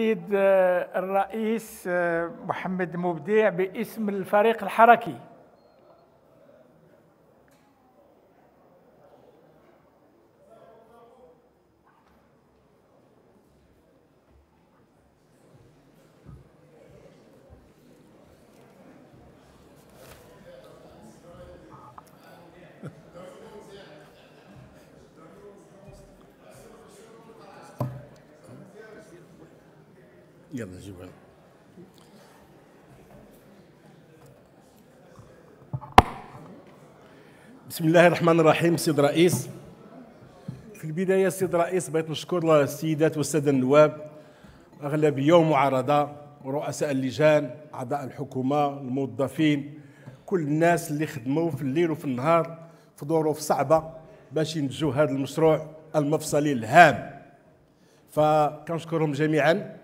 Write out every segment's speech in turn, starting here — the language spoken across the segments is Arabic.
السيد آه، الرئيس آه، محمد مبدع باسم الفريق الحركي بسم الله الرحمن الرحيم سيد رئيس في البداية سيد رئيس بغيت نشكر السيدات والسادة النواب أغلبية ومعارضة ورؤساء اللجان أعضاء الحكومة الموظفين كل الناس اللي خدموا في الليل وفي النهار في ظروف صعبة باش ينتجوا هذا المشروع المفصلي الهام فكنشكرهم جميعا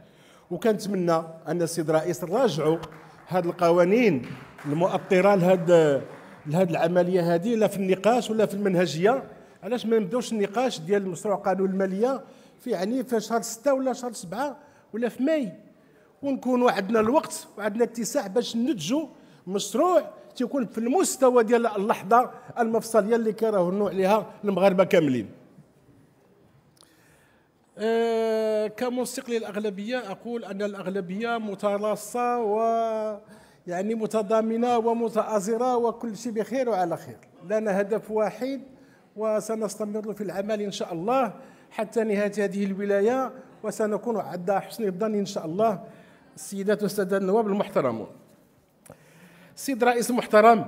وكنتمنى أن السيد رئيس راجعوا هذه القوانين المؤطرة لهذا لهذه العمليه هذه لا في النقاش ولا في المنهجيه علاش ما نبداوش النقاش ديال مشروع قانون الماليه في يعني في شهر 6 ولا شهر 7 ولا في ماي ونكونوا عندنا الوقت وعندنا اتساع باش ننتجوا مشروع تيكون في المستوى ديال اللحظه المفصليه اللي كيراهنوا عليها المغاربه كاملين أه كموسيقي للأغلبية أقول أن الأغلبية متلاصه و يعني متضامنه ومتآزره وكل شيء بخير وعلى خير لنا هدف واحد وسنستمر في العمل ان شاء الله حتى نهايه هذه الولايه وسنكون عدا حسن الظن ان شاء الله السيدات والساده النواب المحترمون سيد رئيس محترم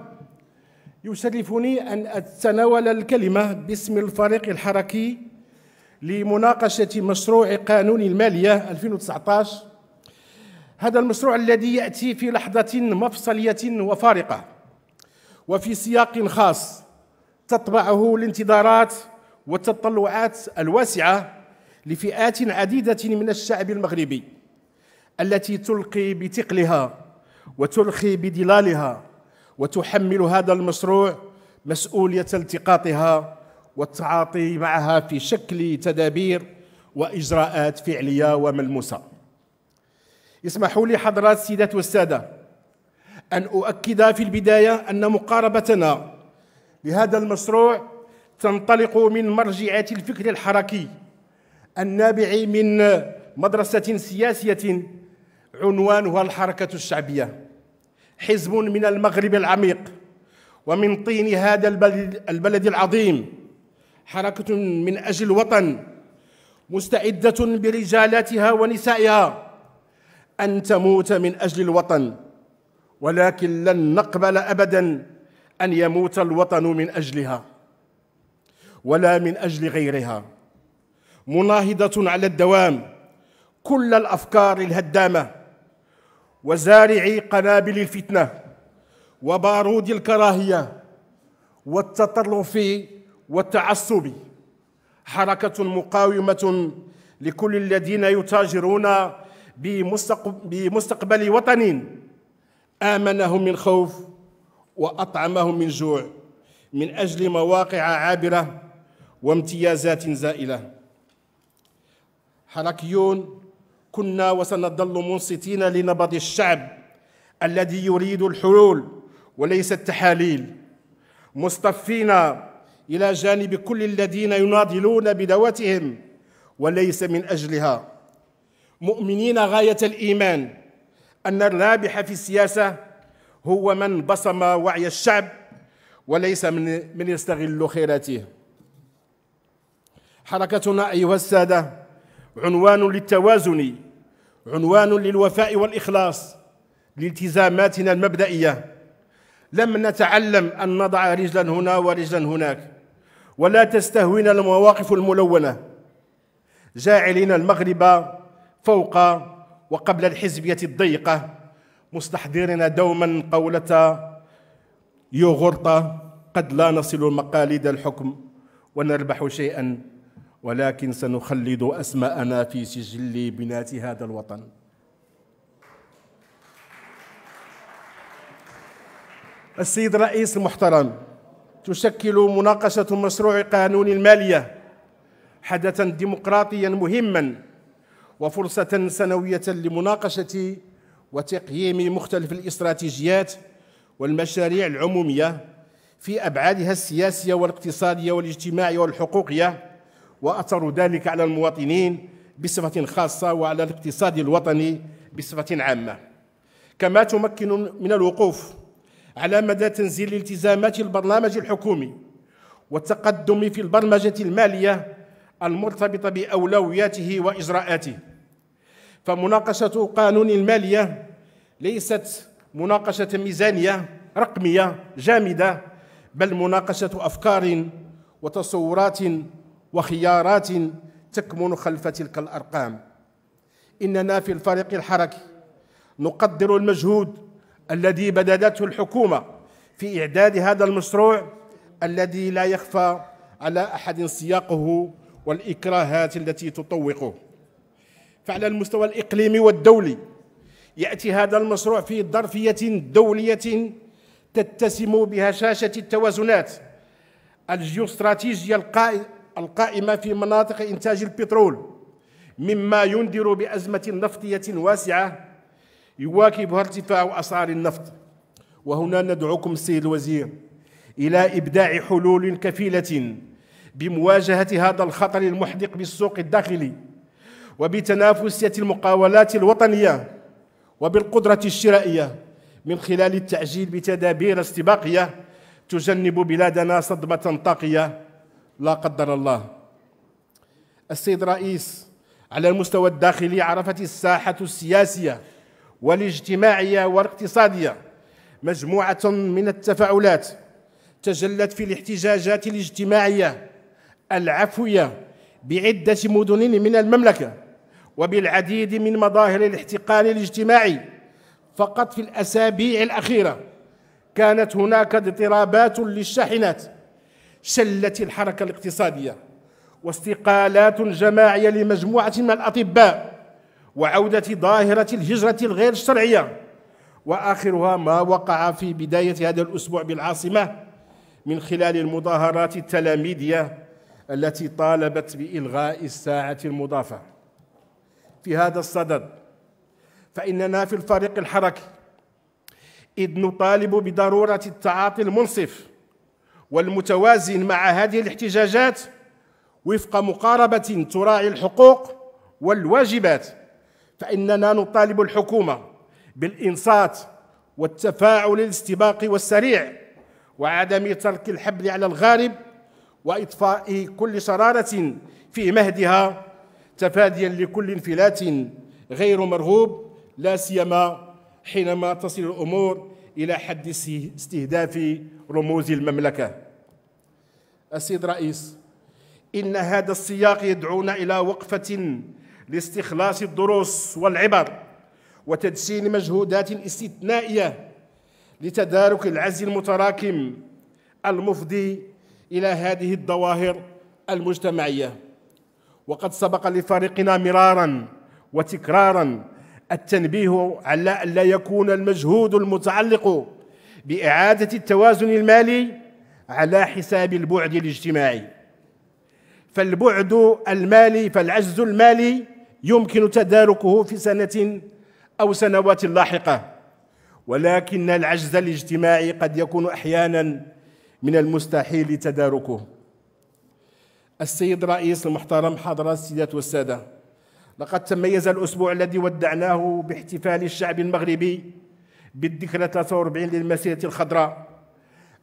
يشرفني ان اتناول الكلمه باسم الفريق الحركي لمناقشه مشروع قانون الماليه 2019 هذا المشروع الذي يأتي في لحظة مفصلية وفارقة وفي سياق خاص تطبعه الانتظارات والتطلعات الواسعة لفئات عديدة من الشعب المغربي التي تلقي بثقلها وتلقي بظلالها وتحمل هذا المشروع مسؤولية التقاطها والتعاطي معها في شكل تدابير وإجراءات فعلية وملموسة اسمحوا لي حضرات السيدات والسادة أن أؤكد في البداية أن مقاربتنا لهذا المشروع تنطلق من مرجعات الفكر الحركي النابع من مدرسة سياسية عنوانها الحركة الشعبية حزب من المغرب العميق ومن طين هذا البلد, العظيم حركة من أجل الوطن مستعدة برجالاتها ونسائها أن تموت من أجل الوطن ولكن لن نقبل أبدا أن يموت الوطن من أجلها ولا من أجل غيرها مناهضة على الدوام كل الأفكار الهدامة وزارعي قنابل الفتنة وبارود الكراهية والتطرف والتعصب حركة مقاومة لكل الذين يتاجرون بمستقبل وطن آمنهم من خوف وأطعمهم من جوع من أجل مواقع عابرة وامتيازات زائلة حركيون كنا وسنظل منصتين لنبض الشعب الذي يريد الحلول وليس التحاليل مصطفين إلى جانب كل الذين يناضلون بدواتهم وليس من أجلها مؤمنين غاية الإيمان أن الرابح في السياسة هو من بصم وعي الشعب وليس من من يستغل خيراته حركتنا أيها السادة عنوان للتوازن عنوان للوفاء والإخلاص لالتزاماتنا المبدئية لم نتعلم أن نضع رجلا هنا ورجلا هناك ولا تستهوينا المواقف الملونة جاعلين المغرب فوق وقبل الحزبية الضيقة مستحضرين دوما قولة يوغورطة قد لا نصل مقاليد الحكم ونربح شيئا ولكن سنخلد أسماءنا في سجل بنات هذا الوطن السيد الرئيس المحترم تشكل مناقشة مشروع قانون المالية حدثا ديمقراطيا مهما وفرصة سنوية لمناقشة وتقييم مختلف الاستراتيجيات والمشاريع العمومية في أبعادها السياسية والاقتصادية والاجتماعية والحقوقية وأثر ذلك على المواطنين بصفة خاصة وعلى الاقتصاد الوطني بصفة عامة كما تمكن من الوقوف على مدى تنزيل التزامات البرنامج الحكومي والتقدم في البرمجة المالية المرتبطة بأولوياته وإجراءاته فمناقشة قانون المالية ليست مناقشة ميزانية رقمية جامدة بل مناقشة أفكار وتصورات وخيارات تكمن خلف تلك الأرقام إننا في الفريق الحركي نقدر المجهود الذي بددته الحكومة في إعداد هذا المشروع الذي لا يخفى على أحد سياقه والإكراهات التي تطوقه فعلى المستوى الإقليمي والدولي يأتي هذا المشروع في ظرفية دولية تتسم بهشاشة التوازنات الجيوستراتيجية القائمة في مناطق إنتاج البترول مما ينذر بأزمة نفطية واسعة يواكبها ارتفاع أسعار النفط وهنا ندعوكم السيد الوزير إلى إبداع حلول كفيلة بمواجهة هذا الخطر المحدق بالسوق الداخلي وبتنافسية المقاولات الوطنية وبالقدرة الشرائية من خلال التعجيل بتدابير استباقية تجنب بلادنا صدمة طاقية لا قدر الله السيد رئيس على المستوى الداخلي عرفت الساحة السياسية والاجتماعية والاقتصادية مجموعة من التفاعلات تجلت في الاحتجاجات الاجتماعية العفوية بعدة مدن من المملكة وبالعديد من مظاهر الاحتقان الاجتماعي فقط في الأسابيع الأخيرة كانت هناك اضطرابات للشاحنات شلت الحركة الاقتصادية واستقالات جماعية لمجموعة من الأطباء وعودة ظاهرة الهجرة الغير الشرعية وآخرها ما وقع في بداية هذا الأسبوع بالعاصمة من خلال المظاهرات التلاميذية التي طالبت بإلغاء الساعة المضافة في هذا الصدد فإننا في الفريق الحركي إذ نطالب بضرورة التعاطي المنصف والمتوازن مع هذه الاحتجاجات وفق مقاربة تراعي الحقوق والواجبات فإننا نطالب الحكومة بالإنصات والتفاعل الاستباقي والسريع وعدم ترك الحبل على الغارب وإطفاء كل شرارة في مهدها تفاديا لكل انفلات غير مرغوب لا سيما حينما تصل الامور الى حد استهداف رموز المملكه. السيد رئيس ان هذا السياق يدعونا الى وقفه لاستخلاص الدروس والعبر وتدشين مجهودات استثنائيه لتدارك العز المتراكم المفضي الى هذه الظواهر المجتمعيه. وقد سبق لفريقنا مرارا وتكرارا التنبيه على أن لا يكون المجهود المتعلق بإعادة التوازن المالي على حساب البعد الاجتماعي فالبعد المالي فالعجز المالي يمكن تداركه في سنة أو سنوات لاحقة ولكن العجز الاجتماعي قد يكون أحيانا من المستحيل تداركه السيد الرئيس المحترم حضرات السيدات والسادة لقد تميز الأسبوع الذي ودعناه باحتفال الشعب المغربي بالذكرى 43 للمسيرة الخضراء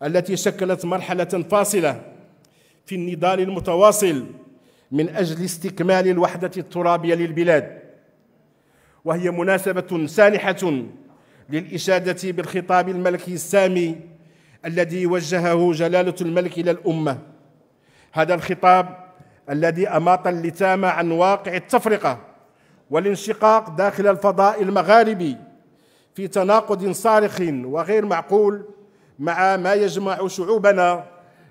التي شكلت مرحلة فاصلة في النضال المتواصل من أجل استكمال الوحدة الترابية للبلاد وهي مناسبة سانحة للإشادة بالخطاب الملكي السامي الذي وجهه جلالة الملك إلى الأمة هذا الخطاب الذي أماط اللتام عن واقع التفرقة والانشقاق داخل الفضاء المغاربي في تناقض صارخ وغير معقول مع ما يجمع شعوبنا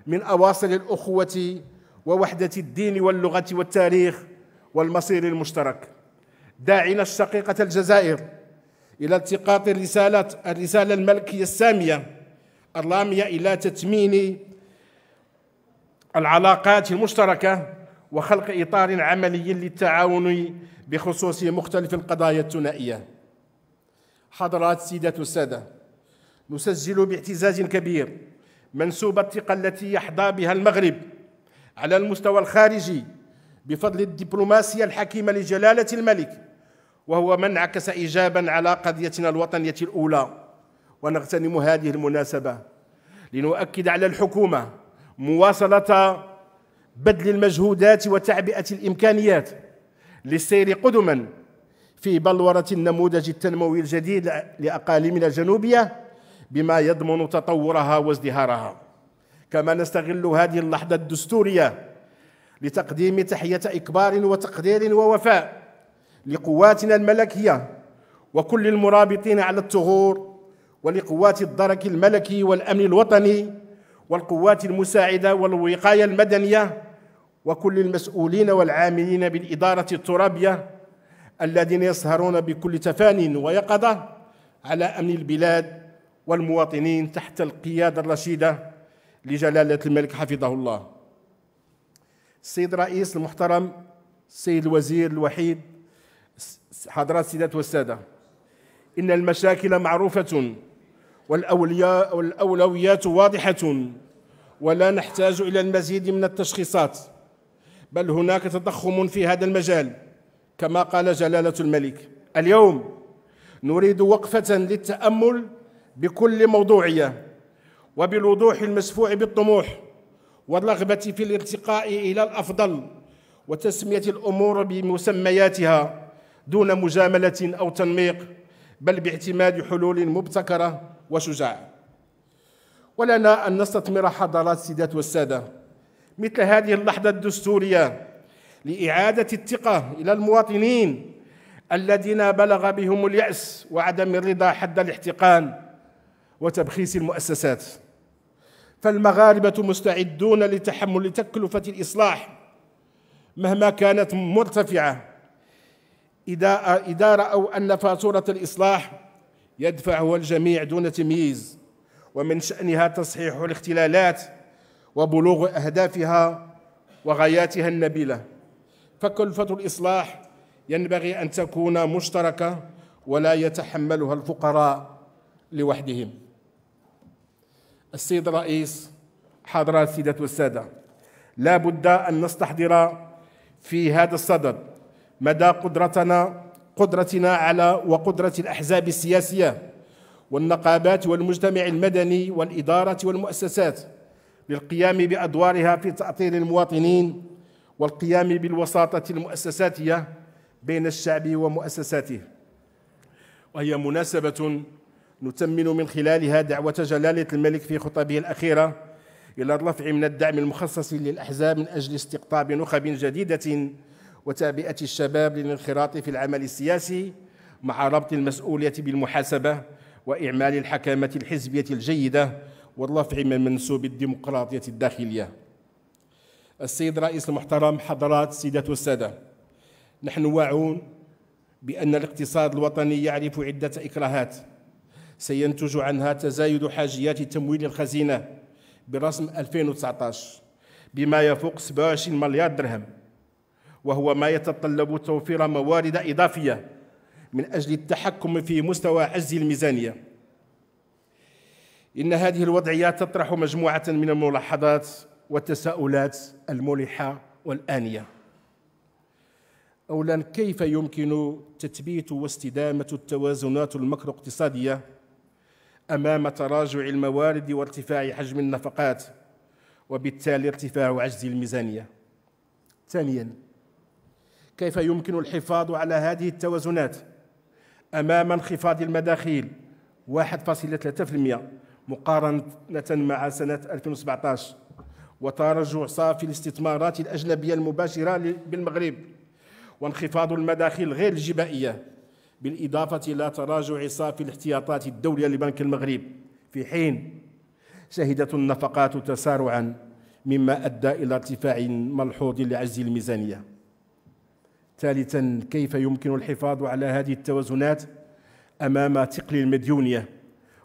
من أواصر الأخوة ووحدة الدين واللغة والتاريخ والمصير المشترك داعنا الشقيقة الجزائر إلى التقاط الرسالة الرسالة الملكية السامية الرامية إلى تتمين العلاقات المشتركة وخلق إطار عملي للتعاون بخصوص مختلف القضايا الثنائية حضرات سيدة السادة نسجل باعتزاز كبير منسوب الثقة التي يحظى بها المغرب على المستوى الخارجي بفضل الدبلوماسية الحكيمة لجلالة الملك وهو من عكس إيجابا على قضيتنا الوطنية الأولى ونغتنم هذه المناسبة لنؤكد على الحكومة مواصلة بذل المجهودات وتعبئة الإمكانيات للسير قدما في بلورة النموذج التنموي الجديد لأقاليمنا الجنوبية بما يضمن تطورها وازدهارها كما نستغل هذه اللحظة الدستورية لتقديم تحية إكبار وتقدير ووفاء لقواتنا الملكية وكل المرابطين على الثغور ولقوات الدرك الملكي والأمن الوطني والقوات المساعدة والوقاية المدنية وكل المسؤولين والعاملين بالإدارة الترابية الذين يسهرون بكل تفان ويقظة على أمن البلاد والمواطنين تحت القيادة الرشيدة لجلالة الملك حفظه الله السيد الرئيس المحترم السيد الوزير الوحيد حضرات السيدات والسادة إن المشاكل معروفة والأولياء والأولويات واضحة ولا نحتاج إلى المزيد من التشخيصات بل هناك تضخم في هذا المجال كما قال جلالة الملك اليوم نريد وقفة للتأمل بكل موضوعية وبالوضوح المسفوع بالطموح والرغبة في الارتقاء إلى الأفضل وتسمية الأمور بمسمياتها دون مجاملة أو تنميق بل باعتماد حلول مبتكرة وشجاع ولنا أن نستثمر حضارات السيدات والسادة مثل هذه اللحظة الدستورية لإعادة الثقة إلى المواطنين الذين بلغ بهم اليأس وعدم الرضا حد الاحتقان وتبخيس المؤسسات فالمغاربة مستعدون لتحمل تكلفة الإصلاح مهما كانت مرتفعة إذا إذا رأوا أن فاتورة الإصلاح يدفعه الجميع دون تمييز ومن شأنها تصحيح الاختلالات وبلوغ أهدافها وغاياتها النبيلة فكلفة الإصلاح ينبغي أن تكون مشتركة ولا يتحملها الفقراء لوحدهم السيد الرئيس حضرات السيدة والسادة لا بد أن نستحضر في هذا الصدد مدى قدرتنا قدرتنا على وقدرة الأحزاب السياسية والنقابات والمجتمع المدني والإدارة والمؤسسات للقيام بأدوارها في تأطير المواطنين والقيام بالوساطة المؤسساتية بين الشعب ومؤسساته وهي مناسبة نتمن من خلالها دعوة جلالة الملك في خطبه الأخيرة إلى الرفع من الدعم المخصص للأحزاب من أجل استقطاب نخب جديدة وتعبئة الشباب للانخراط في العمل السياسي مع ربط المسؤولية بالمحاسبة وإعمال الحكامة الحزبية الجيدة والرفع من منسوب الديمقراطية الداخلية السيد رئيس المحترم حضرات سيدة السادة نحن واعون بأن الاقتصاد الوطني يعرف عدة إكراهات سينتج عنها تزايد حاجيات تمويل الخزينة برسم 2019 بما يفوق 27 مليار درهم وهو ما يتطلب توفير موارد إضافية من أجل التحكم في مستوى عجز الميزانية إن هذه الوضعية تطرح مجموعة من الملاحظات والتساؤلات الملحة والآنية أولا كيف يمكن تثبيت واستدامة التوازنات المكرو اقتصادية أمام تراجع الموارد وارتفاع حجم النفقات وبالتالي ارتفاع عجز الميزانية ثانيا كيف يمكن الحفاظ على هذه التوازنات أمام انخفاض المداخيل 1.3% مقارنة مع سنة 2017 وتراجع صافي الاستثمارات الأجنبية المباشرة بالمغرب وانخفاض المداخيل غير الجبائية بالإضافة إلى تراجع صافي الاحتياطات الدولية لبنك المغرب في حين شهدت النفقات تسارعا مما أدى إلى ارتفاع ملحوظ لعجز الميزانية ثالثا كيف يمكن الحفاظ على هذه التوازنات أمام ثقل المديونية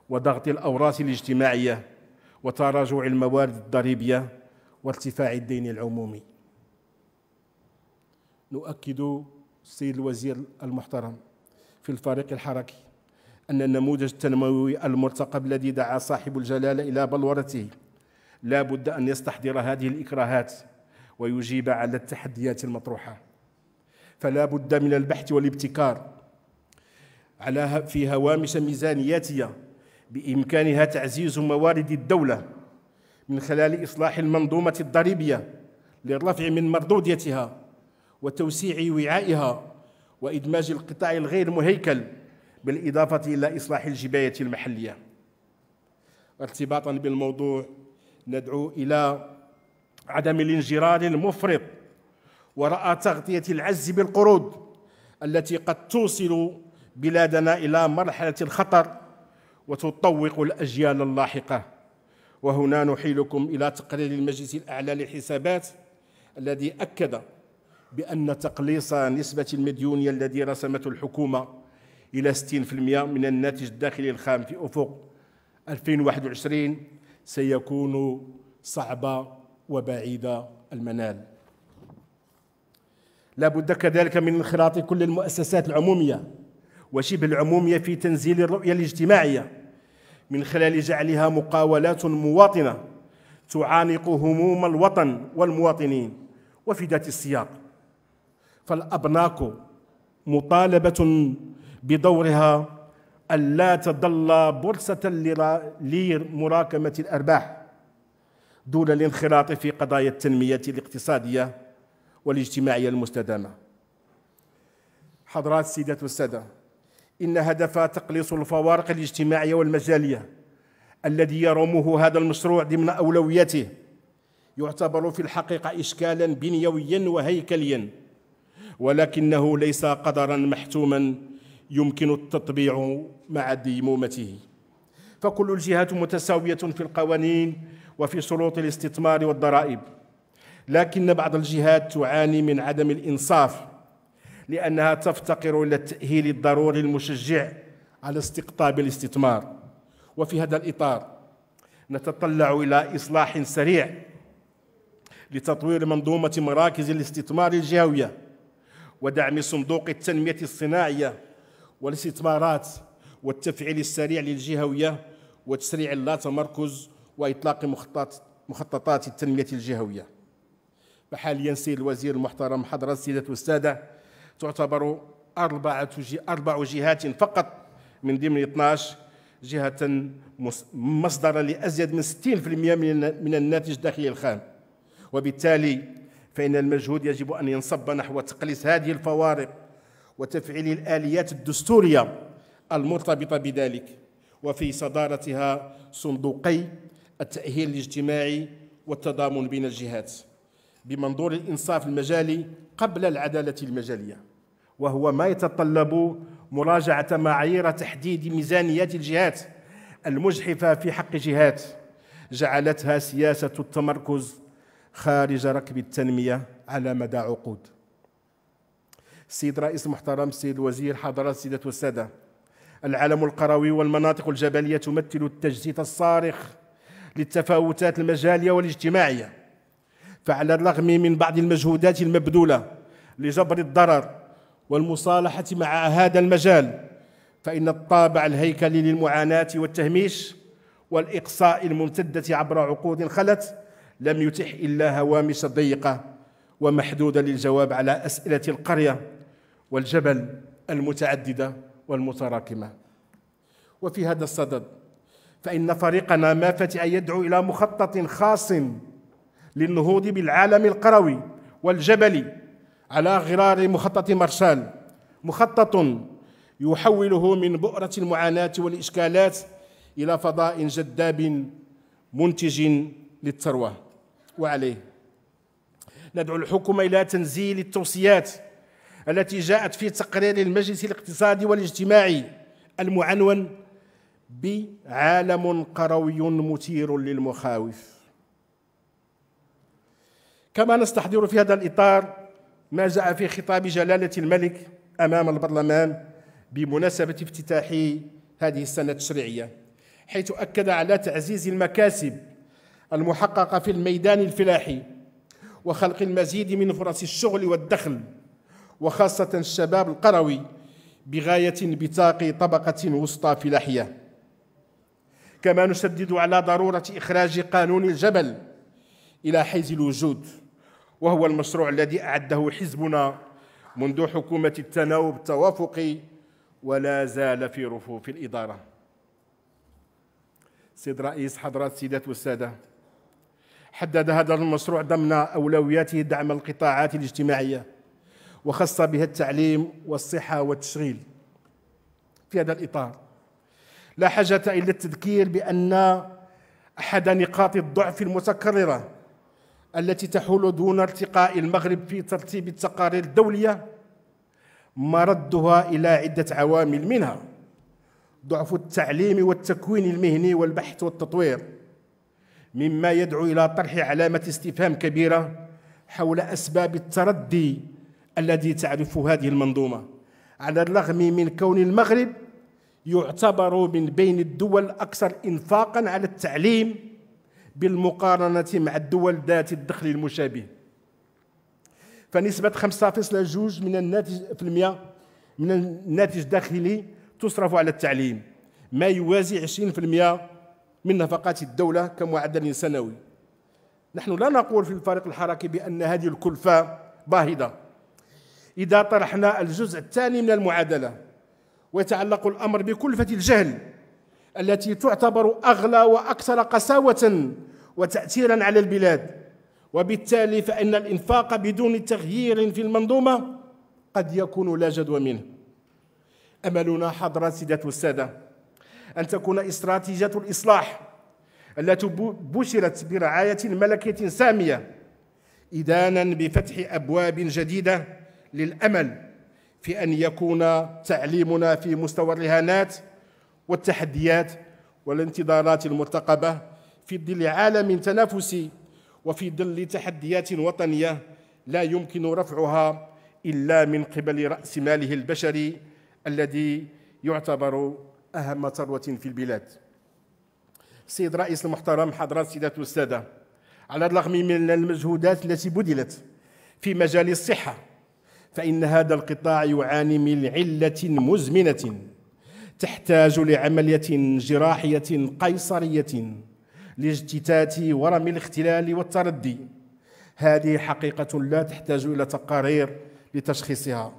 وضغط الأوراس الاجتماعية وتراجع الموارد الضريبية وارتفاع الدين العمومي نؤكد السيد الوزير المحترم في الفريق الحركي أن النموذج التنموي المرتقب الذي دعا صاحب الجلالة إلى بلورته لا بد أن يستحضر هذه الإكراهات ويجيب على التحديات المطروحة فلا بد من البحث والابتكار على في هوامش ميزانياتية بإمكانها تعزيز موارد الدولة من خلال إصلاح المنظومة الضريبية للرفع من مردوديتها وتوسيع وعائها وإدماج القطاع الغير مهيكل بالإضافة إلى إصلاح الجباية المحلية ارتباطا بالموضوع ندعو إلى عدم الانجرار المفرط ورأى تغطية العز بالقروض التي قد توصل بلادنا إلى مرحلة الخطر وتطوق الأجيال اللاحقة وهنا نحيلكم إلى تقرير المجلس الأعلى للحسابات الذي أكد بأن تقليص نسبة المديونية الذي رسمته الحكومة إلى 60% من الناتج الداخلي الخام في أفق 2021 سيكون صعبة وبعيدة المنال لا بد كذلك من انخراط كل المؤسسات العمومية وشبه العمومية في تنزيل الرؤية الاجتماعية من خلال جعلها مقاولات مواطنة تعانق هموم الوطن والمواطنين وفي ذات السياق فالأبناك مطالبة بدورها ألا تظل بورصة لمراكمة الأرباح دون الانخراط في قضايا التنمية الاقتصادية والاجتماعية المستدامة حضرات السيدات والسادة إن هدف تقليص الفوارق الاجتماعية والمجالية الذي يرمه هذا المشروع ضمن أولوياته يعتبر في الحقيقة إشكالا بنيويا وهيكليا ولكنه ليس قدرا محتوما يمكن التطبيع مع ديمومته فكل الجهات متساوية في القوانين وفي شروط الاستثمار والضرائب لكن بعض الجهات تعاني من عدم الإنصاف لأنها تفتقر إلى التأهيل الضروري المشجع على استقطاب الاستثمار وفي هذا الإطار نتطلع إلى إصلاح سريع لتطوير منظومة مراكز الاستثمار الجهوية ودعم صندوق التنمية الصناعية والاستثمارات والتفعيل السريع للجهوية وتسريع اللا تمركز وإطلاق مخططات التنمية الجهوية فحاليا سيد الوزير المحترم حضرة السيدات والسادة تعتبر أربعة أربع جهات فقط من ضمن 12 جهة مصدرا لأزيد من 60% من الناتج الداخلي الخام وبالتالي فإن المجهود يجب أن ينصب نحو تقليص هذه الفوارق وتفعيل الآليات الدستورية المرتبطة بذلك وفي صدارتها صندوقي التأهيل الاجتماعي والتضامن بين الجهات بمنظور الإنصاف المجالي قبل العدالة المجالية وهو ما يتطلب مراجعة معايير تحديد ميزانيات الجهات المجحفة في حق جهات جعلتها سياسة التمركز خارج ركب التنمية على مدى عقود السيد رئيس المحترم السيد الوزير حضرات السيدة والسادة العالم القروي والمناطق الجبلية تمثل التجسيد الصارخ للتفاوتات المجالية والاجتماعية فعلى الرغم من بعض المجهودات المبذولة لجبر الضرر والمصالحة مع هذا المجال فإن الطابع الهيكلي للمعاناة والتهميش والإقصاء الممتدة عبر عقود خلت لم يتح إلا هوامش ضيقة ومحدودة للجواب على أسئلة القرية والجبل المتعددة والمتراكمة وفي هذا الصدد فإن فريقنا ما فتئ يدعو إلى مخطط خاص للنهوض بالعالم القروي والجبلي على غرار مخطط مارشال مخطط يحوله من بؤرة المعاناة والإشكالات إلى فضاء جذاب منتج للثروة وعليه ندعو الحكومة إلى تنزيل التوصيات التي جاءت في تقرير المجلس الاقتصادي والاجتماعي المعنون بعالم قروي مثير للمخاوف كما نستحضر في هذا الإطار ما جاء في خطاب جلالة الملك أمام البرلمان بمناسبة افتتاح هذه السنة التشريعية حيث أكد على تعزيز المكاسب المحققة في الميدان الفلاحي وخلق المزيد من فرص الشغل والدخل وخاصة الشباب القروي بغاية انبثاق طبقة وسطى فلاحية كما نشدد على ضرورة إخراج قانون الجبل إلى حيز الوجود وهو المشروع الذي أعده حزبنا منذ حكومة التناوب التوافقي ولا زال في رفوف الإدارة سيد رئيس حضرات السيدات والسادة حدد هذا المشروع ضمن أولوياته دعم القطاعات الاجتماعية وخص بها التعليم والصحة والتشغيل في هذا الإطار لا حاجة إلى التذكير بأن أحد نقاط الضعف المتكررة التي تحول دون ارتقاء المغرب في ترتيب التقارير الدولية مردها إلى عدة عوامل منها ضعف التعليم والتكوين المهني والبحث والتطوير مما يدعو إلى طرح علامة استفهام كبيرة حول أسباب التردي الذي تعرف هذه المنظومة على الرغم من كون المغرب يعتبر من بين الدول أكثر إنفاقا على التعليم بالمقارنة مع الدول ذات الدخل المشابه فنسبة 5.2 من الناتج في المئة من الناتج الداخلي تصرف على التعليم ما يوازي 20% من نفقات الدولة كمعدل سنوي نحن لا نقول في الفريق الحركي بأن هذه الكلفة باهظة إذا طرحنا الجزء الثاني من المعادلة ويتعلق الأمر بكلفة الجهل التي تعتبر أغلى وأكثر قساوة وتأثيرا على البلاد وبالتالي فإن الإنفاق بدون تغيير في المنظومة قد يكون لا جدوى منه أملنا حضره سيدة السادة أن تكون استراتيجية الإصلاح التي بشرت برعاية ملكية سامية إدانا بفتح أبواب جديدة للأمل في أن يكون تعليمنا في مستوى الرهانات والتحديات والانتظارات المرتقبة في ظل عالم تنافسي وفي ظل تحديات وطنية لا يمكن رفعها إلا من قبل رأس ماله البشري الذي يعتبر أهم ثروة في البلاد السيد رئيس المحترم حضرات سيدة والسادة على الرغم من المجهودات التي بذلت في مجال الصحة فإن هذا القطاع يعاني من علة مزمنة تحتاج لعملية جراحية قيصرية لاجتتات ورم الاختلال والتردي هذه حقيقة لا تحتاج إلى تقارير لتشخيصها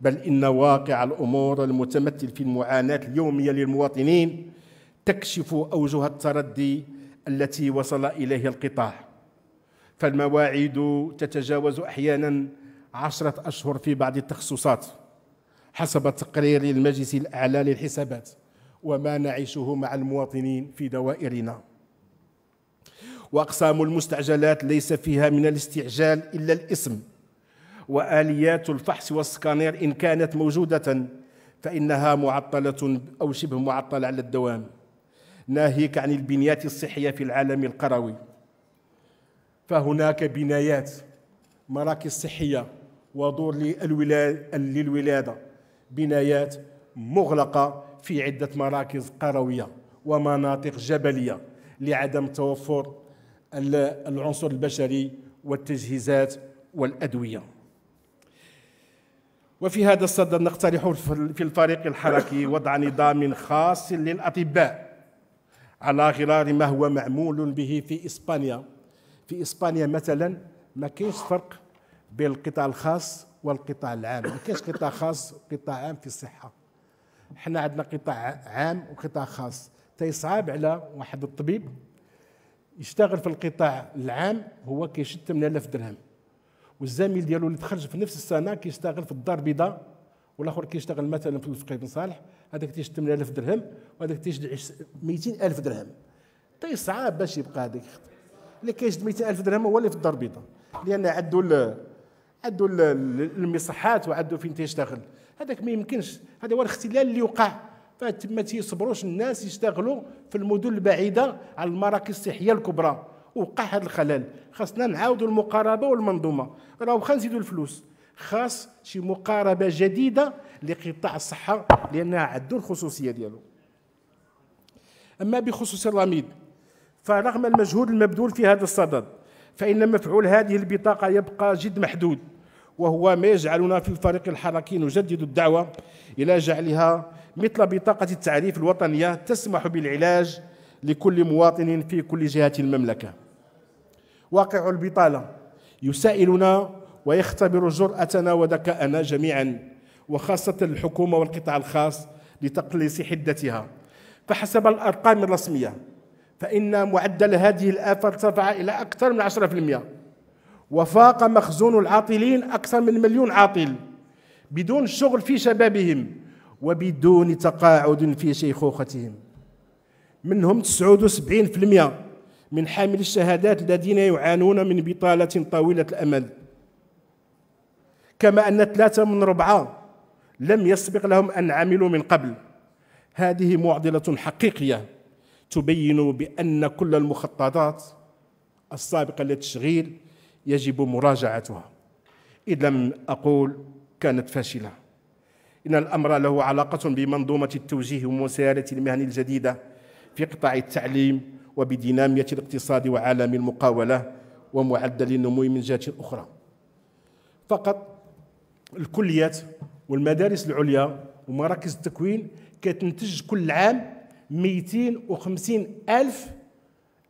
بل إن واقع الأمور المتمثل في المعاناة اليومية للمواطنين تكشف أوجه التردي التي وصل إليه القطاع فالمواعيد تتجاوز أحيانا عشرة أشهر في بعض التخصصات حسب تقرير المجلس الأعلى للحسابات وما نعيشه مع المواطنين في دوائرنا وأقسام المستعجلات ليس فيها من الاستعجال إلا الاسم وآليات الفحص والسكانير إن كانت موجودة فإنها معطلة أو شبه معطلة على الدوام ناهيك عن البنيات الصحية في العالم القروي فهناك بنايات مراكز صحية ودور للولادة بنايات مغلقة في عدة مراكز قروية ومناطق جبلية لعدم توفر العنصر البشري والتجهيزات والأدوية وفي هذا الصدد نقترح في الفريق الحركي وضع نظام خاص للأطباء على غرار ما هو معمول به في إسبانيا في إسبانيا مثلا ما كاينش فرق بين القطاع الخاص والقطاع العام ما كاينش قطاع خاص وقطاع عام في الصحه حنا عندنا قطاع عام وقطاع خاص تيصعب على واحد الطبيب يشتغل في القطاع العام هو كيشد 8000 درهم والزميل ديالو اللي تخرج في نفس السنه كيشتغل في الدار البيضاء والاخر كيشتغل مثلا في الفقيه بن صالح هذاك تيشد 8000 درهم وهذاك تيشد 200000 درهم تيصعب باش يبقى هذاك اللي كيشد 200000 درهم هو اللي في الدار البيضاء لان عنده عندو المصحات وعنده فين تيشتغل هذاك ما يمكنش هذا هو الاختلال اللي وقع فتما تيصبروش الناس يشتغلوا في المدن البعيده على المراكز الصحيه الكبرى وقع هذا الخلل خاصنا نعاودوا المقاربه والمنظومه راه واخا نزيدوا الفلوس خاص شي مقاربه جديده لقطاع الصحه لانها عنده الخصوصيه ديالو اما بخصوص الرميد فرغم المجهود المبذول في هذا الصدد فان مفعول هذه البطاقه يبقى جد محدود وهو ما يجعلنا في الفريق الحركي نجدد الدعوة إلى جعلها مثل بطاقة التعريف الوطنية تسمح بالعلاج لكل مواطن في كل جهة المملكة واقع البطالة يسائلنا ويختبر جرأتنا وذكاءنا جميعا وخاصة الحكومة والقطاع الخاص لتقليص حدتها فحسب الأرقام الرسمية فإن معدل هذه الآفة ارتفع إلى أكثر من 10% وفاق مخزون العاطلين أكثر من مليون عاطل بدون شغل في شبابهم وبدون تقاعد في شيخوختهم منهم 79% من حامل الشهادات الذين يعانون من بطالة طويلة الأمل كما أن ثلاثة من ربعة لم يسبق لهم أن عملوا من قبل هذه معضلة حقيقية تبين بأن كل المخططات السابقة للتشغيل يجب مراجعتها إن لم أقول كانت فاشلة إن الأمر له علاقة بمنظومة التوجيه ومسيره المهن الجديدة في قطاع التعليم وبدينامية الاقتصاد وعالم المقاولة ومعدل النمو من جهة أخرى فقط الكليات والمدارس العليا ومراكز التكوين كتنتج كل عام 250 ألف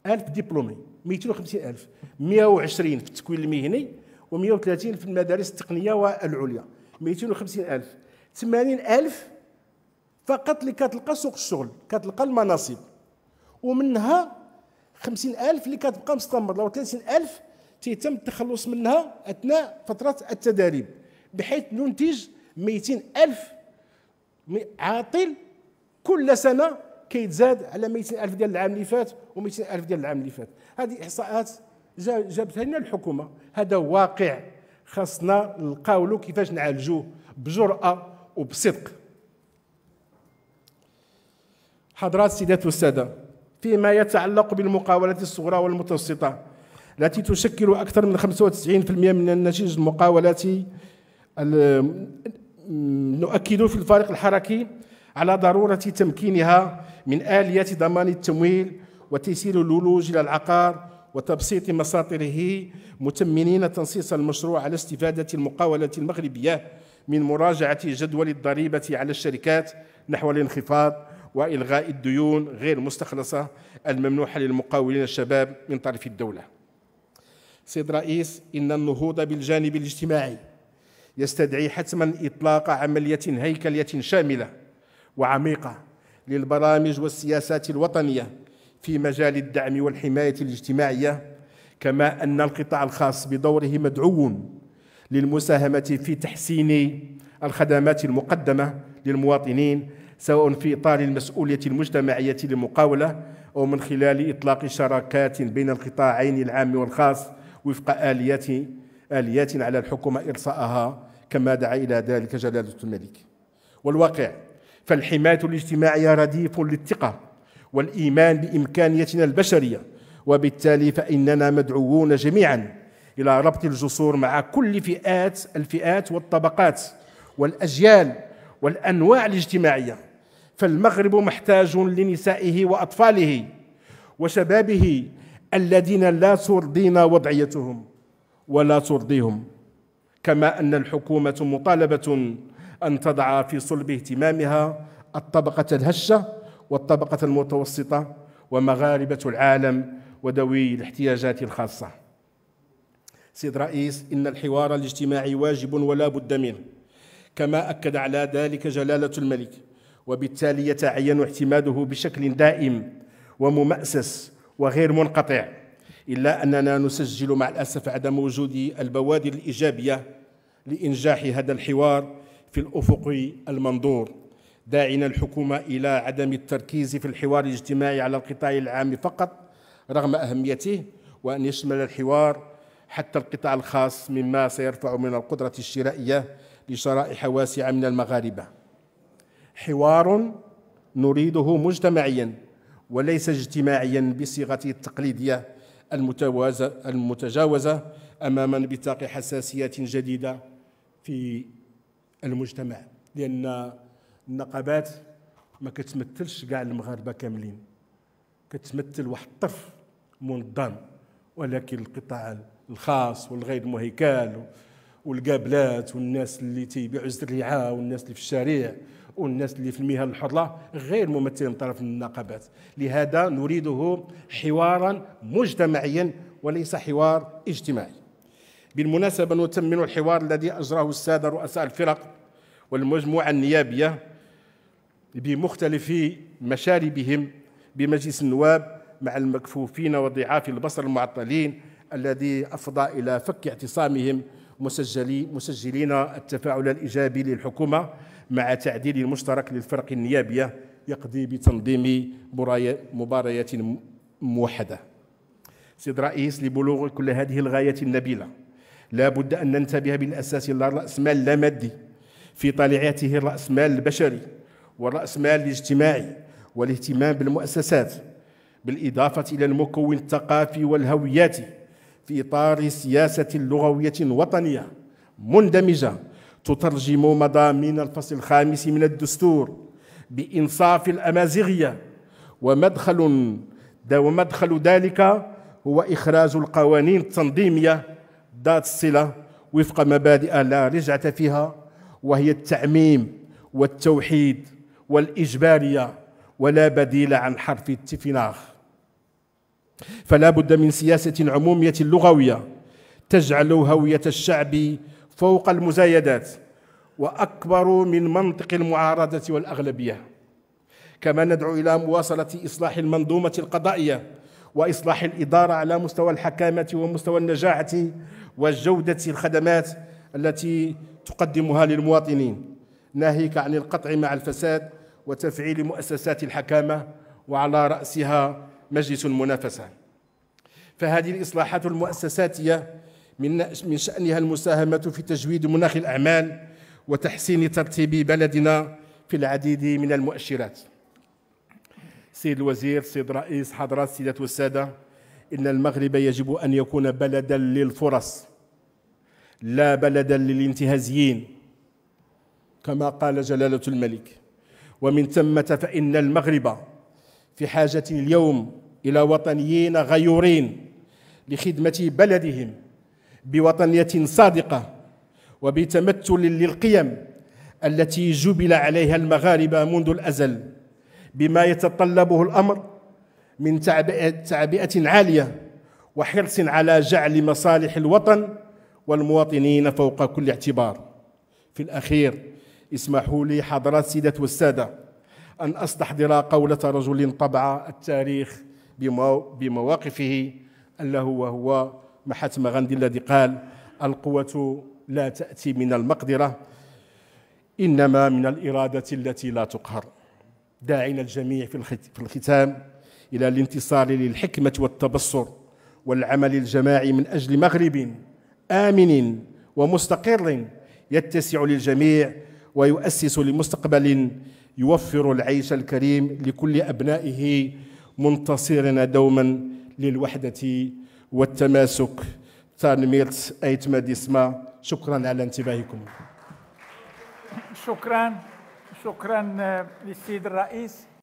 ألف دبلومي 250000 120 في التكوين المهني و130 في المدارس التقنيه والعليا 250000 80000 فقط اللي كتلقى سوق الشغل كتلقى المناصب ومنها 50000 اللي كتبقى مستمره و30000 تيتم التخلص منها اثناء فتره التدريب بحيث ننتج 200000 عاطل كل سنه كيتزاد على 200000 ديال العام اللي فات و200000 ديال العام اللي فات هذه احصاءات جابتها لنا الحكومه هذا واقع خاصنا له كيفاش نعالجوه بجراه وبصدق حضرات السيدات والساده فيما يتعلق بالمقاولات الصغرى والمتوسطه التي تشكل اكثر من 95% من النشيج المقاولاتي نؤكد في الفريق الحركي على ضرورة تمكينها من آلية ضمان التمويل وتيسير الولوج إلى العقار وتبسيط مساطره متمنين تنصيص المشروع على استفادة المقاولة المغربية من مراجعة جدول الضريبة على الشركات نحو الانخفاض وإلغاء الديون غير مستخلصة الممنوحة للمقاولين الشباب من طرف الدولة سيد رئيس إن النهوض بالجانب الاجتماعي يستدعي حتما إطلاق عملية هيكلية شاملة وعميقة للبرامج والسياسات الوطنية في مجال الدعم والحماية الاجتماعية كما أن القطاع الخاص بدوره مدعو للمساهمة في تحسين الخدمات المقدمة للمواطنين سواء في إطار المسؤولية المجتمعية للمقاولة أو من خلال إطلاق شراكات بين القطاعين العام والخاص وفق آليات آليات على الحكومة ارصائها كما دعا إلى ذلك جلالة الملك والواقع فالحماية الاجتماعية رديف للثقة والإيمان بإمكانيتنا البشرية وبالتالي فإننا مدعوون جميعا إلى ربط الجسور مع كل فئات الفئات والطبقات والأجيال والأنواع الاجتماعية فالمغرب محتاج لنسائه وأطفاله وشبابه الذين لا ترضينا وضعيتهم ولا ترضيهم كما أن الحكومة مطالبة أن تضع في صلب اهتمامها الطبقة الهشة والطبقة المتوسطة ومغاربة العالم وذوي الاحتياجات الخاصة سيد رئيس إن الحوار الاجتماعي واجب ولا بد منه كما أكد على ذلك جلالة الملك وبالتالي يتعين اعتماده بشكل دائم وممأسس وغير منقطع إلا أننا نسجل مع الأسف عدم وجود البوادر الإيجابية لإنجاح هذا الحوار في الأفق المنظور داعنا الحكومة إلى عدم التركيز في الحوار الاجتماعي على القطاع العام فقط رغم أهميته وأن يشمل الحوار حتى القطاع الخاص مما سيرفع من القدرة الشرائية لشرائح واسعة من المغاربة حوار نريده مجتمعيا وليس اجتماعيا بصيغته التقليدية المتجاوزة أمام نبتاق حساسيات جديدة في المجتمع لان النقابات ما كتمثلش كاع المغاربه كاملين كتمثل واحد الطرف منظم ولكن القطاع الخاص والغير مهيكل والقابلات والناس اللي تيبيعوا الزريعه والناس اللي في الشارع والناس اللي في المهن الحره غير ممثلين طرف النقابات لهذا نريده حوارا مجتمعيا وليس حوار اجتماعي بالمناسبه نتمم الحوار الذي اجراه الساده رؤساء الفرق والمجموعة النيابية بمختلف مشاربهم بمجلس النواب مع المكفوفين وضعاف البصر المعطلين الذي أفضى إلى فك اعتصامهم مسجلي مسجلين التفاعل الإيجابي للحكومة مع تعديل مشترك للفرق النيابية يقضي بتنظيم مباريات موحدة سيد رئيس لبلوغ كل هذه الغاية النبيلة لا بد أن ننتبه بالأساس لا رأس مال لا مادي في طالعاته الرأس مال البشري والرأس مال الاجتماعي والاهتمام بالمؤسسات بالإضافة إلى المكون الثقافي والهوياتي في إطار سياسة لغوية وطنية مندمجة تترجم مضامين الفصل الخامس من الدستور بإنصاف الأمازيغية ومدخل ومدخل ذلك هو إخراج القوانين التنظيمية ذات الصلة وفق مبادئ لا رجعة فيها وهي التعميم والتوحيد والإجبارية ولا بديل عن حرف التفناخ فلا بد من سياسة عمومية لغوية تجعل هوية الشعب فوق المزايدات وأكبر من منطق المعارضة والأغلبية كما ندعو إلى مواصلة إصلاح المنظومة القضائية وإصلاح الإدارة على مستوى الحكامة ومستوى النجاعة وجودة الخدمات التي تقدمها للمواطنين ناهيك عن القطع مع الفساد وتفعيل مؤسسات الحكامة وعلى رأسها مجلس المنافسة فهذه الإصلاحات المؤسساتية من من شأنها المساهمة في تجويد مناخ الأعمال وتحسين ترتيب بلدنا في العديد من المؤشرات سيد الوزير سيد رئيس حضرات السيدات والسادة إن المغرب يجب أن يكون بلدا للفرص لا بلدا للانتهازيين كما قال جلالة الملك ومن ثمة فإن المغرب في حاجة اليوم إلى وطنيين غيورين لخدمة بلدهم بوطنية صادقة وبتمثل للقيم التي جبل عليها المغاربة منذ الأزل بما يتطلبه الأمر من تعبئة عالية وحرص على جعل مصالح الوطن والمواطنين فوق كل اعتبار في الأخير اسمحوا لي حضرات سيدة والسادة أن أستحضر قولة رجل طبع التاريخ بمواقفه ألا هو هو محاتما غاندي الذي قال القوة لا تأتي من المقدرة إنما من الإرادة التي لا تقهر داعينا الجميع في الختام إلى الانتصار للحكمة والتبصر والعمل الجماعي من أجل مغرب آمن ومستقر يتسع للجميع ويؤسس لمستقبل يوفر العيش الكريم لكل أبنائه منتصرنا دوما للوحدة والتماسك تانميرت أيتما ديسما شكرا على انتباهكم شكرا شكرا آه، للسيد الرئيس